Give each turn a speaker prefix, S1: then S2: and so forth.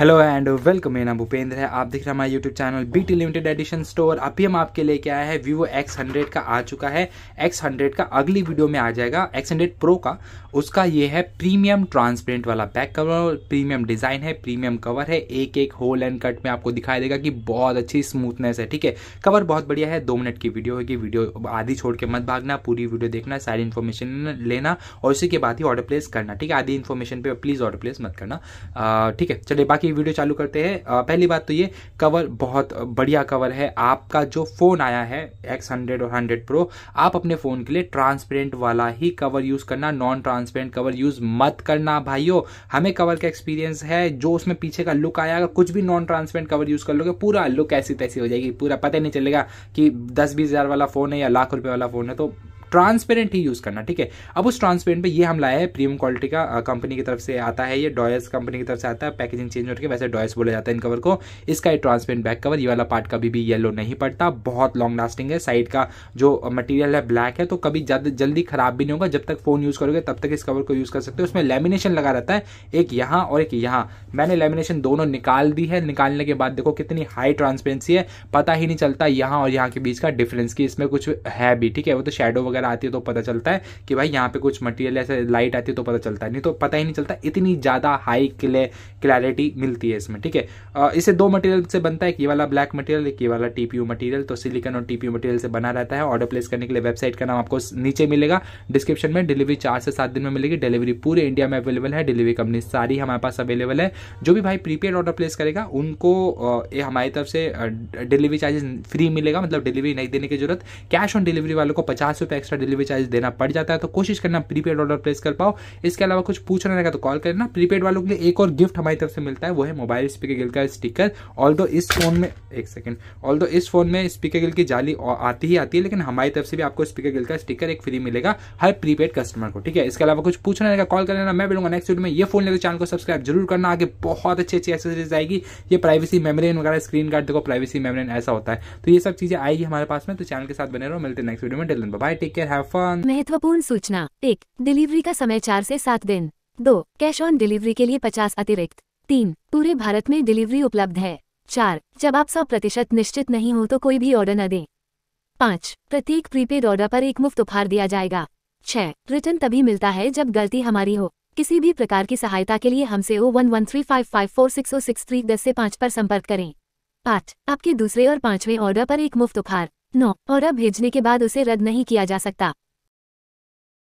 S1: hello and welcome मेरा नाम भूपेंद्र है आप देख रहे हैं हमारा YouTube channel B T limited edition store अभी हम आपके लेके आए हैं वीवो एक्स हंड्रेड का आ चुका है एक्स हंड्रेड का अगली वीडियो में आ जाएगा एक्स हंड्रेड प्रो का उसका ये है प्रीमियम ट्रांसपेरेंट वाला बैक कवर प्रीमियम डिज़ाइन है प्रीमियम कवर है एक एक होल एंड कट में आपको दिखाई देगा कि बहुत अच्छी स्मूथनेस है ठीक है कवर बहुत बढ़िया है दो मिनट की वीडियो होगी वीडियो आधी छोड़ के मत भागना पूरी वीडियो देखना सारी इन्फॉर्मेशन लेना और उसी के बाद ही ऑर्डर प्लेस करना ठीक है आधी इन्फॉर्मेशन पर प्लीज़ ऑर्डर प्लेस मत करना ठीक है चलिए बाकी ही वीडियो चालू करते हैं पहली बात तो ये कवर बहुत बढ़िया कवर है आपका जो फ़ोन आया है एक्स हंड्रेड और हंड्रेड प्रो आप अपने फ़ोन के लिए ट्रांसपेरेंट वाला ही कवर यूज़ करना नॉन ट्रांसपेरेंट कवर यूज़ मत करना भाइयों हमें कवर का एक्सपीरियंस है जो उसमें पीछे का लुक आया अगर कुछ भी नॉन ट्रांसपेरेंट कवर यूज़ कर लोगे पूरा लुक ऐसी तैसी हो जाएगी पूरा पता नहीं चलेगा कि दस बीस हज़ार वाला फ़ोन है या लाख रुपये वाला फ़ोन है तो ट्रांसपेरेंट ही यूज़ करना ठीक है अब उस ट्रांसपेरेंट पे ये हम लाया है प्रीमियम क्वालिटी का कंपनी की तरफ से आता है ये डॉयस कंपनी की तरफ से आता है पैकेजिंग चेंज होकर वैसे डॉयस बोला जाता है इन कवर को इसका ये ट्रांसपेरेंट बैक कवर ये वाला पार्ट कभी भी येलो नहीं पड़ता बहुत लॉन्ग लास्टिंग है साइड का जो मटीरियल है ब्लैक है तो कभी जल्दी खराब भी नहीं होगा जब तक फोन यूज़ करोगे तब तक इस कवर को यूज़ कर सकते हो उसमें लेमिनेशन लगा रहता है एक यहाँ और एक यहाँ मैंने लेमिनेशन दोनों निकाल दी है निकालने के बाद देखो कितनी हाई ट्रांसपेरेंसी है पता ही नहीं चलता यहाँ और यहाँ के बीच का डिफरेंस की इसमें कुछ है भी ठीक है वो तो शेडो वगैरह अगर आती है तो पता चलता है कि भाई यहाँ पे कुछ मटेरियल ऐसे लाइट आती है तो पता चलता है नहीं तो पता ही नहीं चलता इतनी ज़्यादा हाई क्ले क्लैरिटी मिलती है इसमें ठीक है इसे दो मटेरियल से बनता है कि वाला ब्लैक मटेरियल एक ये वाला टी मटेरियल तो सिलिकन और टी मटेरियल से बना रहता है ऑर्डर प्लेस करने के लिए वेबसाइट का नाम आपको नीचे मिलेगा डिस्क्रिप्शन में डिलीवरी चार से सात दिन में मिलेगी डिलीवरी पूरे इंडिया में अवेलेबल है डिलीवरी कंपनी सारी हमारे पास अवेलेबल है जो भी भाई प्रीपेड ऑर्डर प्लेस करेगा उनको ये हमारी तरफ से डिलीवरी चार्जेस फ्री मिलेगा मतलब डिलीवरी नहीं देने की जरूरत कैश ऑन डिलीवरी वालों को पचास रुपए एक्स्ट्रा डिलीवरी चार्ज देना पड़ जाता है तो कोशिश करना प्रीपेड ऑर्डर प्लेस कर पाओ इसके अलावा कुछ पूछना रहेगा तो कॉल करना प्रीपेड वालों के लिए एक और गिफ्ट हमारी तरफ से मिलता है वो है मोबाइल स्पीकर गिल का स्टिकर ऑल इस फोन में एक सेकेंड ऑल इस फोन में स्पीकर गिल की जाली आती ही आती है लेकिन हमारी तरफ से भी आपको स्पीकर गिल का स्टिकर एक फ्री मिलेगा हर प्रीपेड कस्टमर को ठीक है इसके अलावा कुछ पूछना रहेगा कॉल कर लेना मैं बोलूंगा नेक्स्ट वीडियो में ये फोन लेकर चैनल को सब्सक्राइब जरूर करना आगे बहुत अच्छी अच्छी एक्सेसरीज आएगी ये प्राइवेसी मेमोरी वगैरह स्क्रीन कार्ड देखो प्राइवेसी मेमोरी ऐसा होता है तो ये सब चीजें आएगी हमारे पास में तो चैनल के साथ बने रहो मिलते हैं नेक्स्ट वीडियो में डिलन bye take care have fun
S2: महत्वपूर्ण सूचना एक डिलीवरी का समय चार से सात दिन दो कैश ऑन डिलीवरी के लिए पचास अतिरिक्त तीन पूरे भारत में डिलीवरी उपलब्ध है चार जब आप सौ प्रतिशत निश्चित नहीं हो तो कोई भी ऑर्डर न दें पाँच प्रत्येक प्रीपेड ऑर्डर पर एक मुफ्त उपहार दिया जाएगा छह रिटर्न तभी मिलता है जब गलती हमारी हो किसी भी प्रकार की सहायता के लिए हमसे O one one three five five four six O six three दस से पाँच पर संपर्क करें आठ आपके दूसरे और पाँचवें ऑर्डर पर एक मुफ्त उपहार नो और अब भेजने के बाद उसे रद्द नहीं किया जा सकता